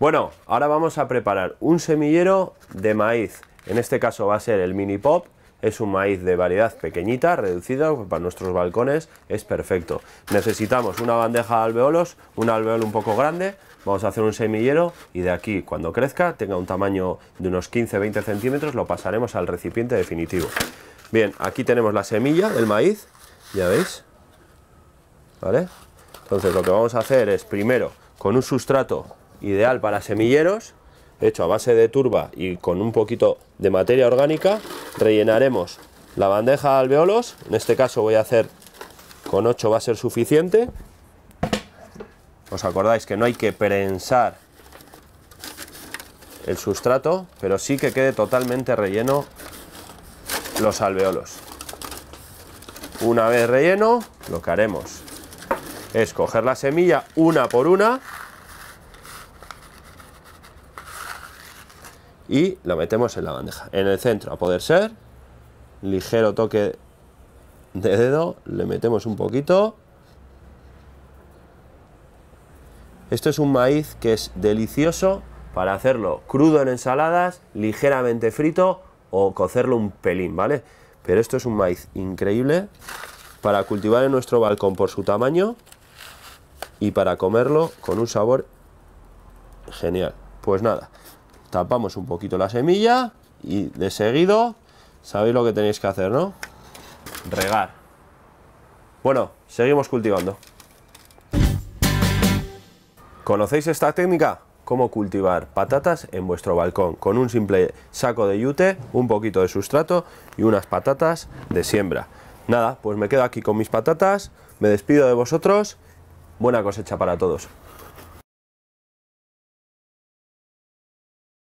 Bueno, ahora vamos a preparar un semillero de maíz. En este caso va a ser el mini pop. Es un maíz de variedad pequeñita, reducida, para nuestros balcones es perfecto. Necesitamos una bandeja de alveolos, un alveol un poco grande. Vamos a hacer un semillero y de aquí, cuando crezca, tenga un tamaño de unos 15-20 centímetros, lo pasaremos al recipiente definitivo. Bien, aquí tenemos la semilla del maíz, ya veis. ¿Vale? Entonces lo que vamos a hacer es primero, con un sustrato ideal para semilleros, hecho a base de turba y con un poquito de materia orgánica. Rellenaremos la bandeja de alveolos, en este caso voy a hacer con 8 va a ser suficiente. Os acordáis que no hay que prensar el sustrato, pero sí que quede totalmente relleno los alveolos. Una vez relleno, lo que haremos es coger la semilla una por una y lo metemos en la bandeja. En el centro, a poder ser, ligero toque de dedo, le metemos un poquito. Esto es un maíz que es delicioso para hacerlo crudo en ensaladas, ligeramente frito o cocerlo un pelín, ¿vale? Pero esto es un maíz increíble para cultivar en nuestro balcón por su tamaño y para comerlo con un sabor genial. Pues nada, tapamos un poquito la semilla y de seguido sabéis lo que tenéis que hacer, ¿no? Regar. Bueno, seguimos cultivando. ¿Conocéis esta técnica? Cómo cultivar patatas en vuestro balcón con un simple saco de yute, un poquito de sustrato y unas patatas de siembra. Nada, pues me quedo aquí con mis patatas, me despido de vosotros, buena cosecha para todos.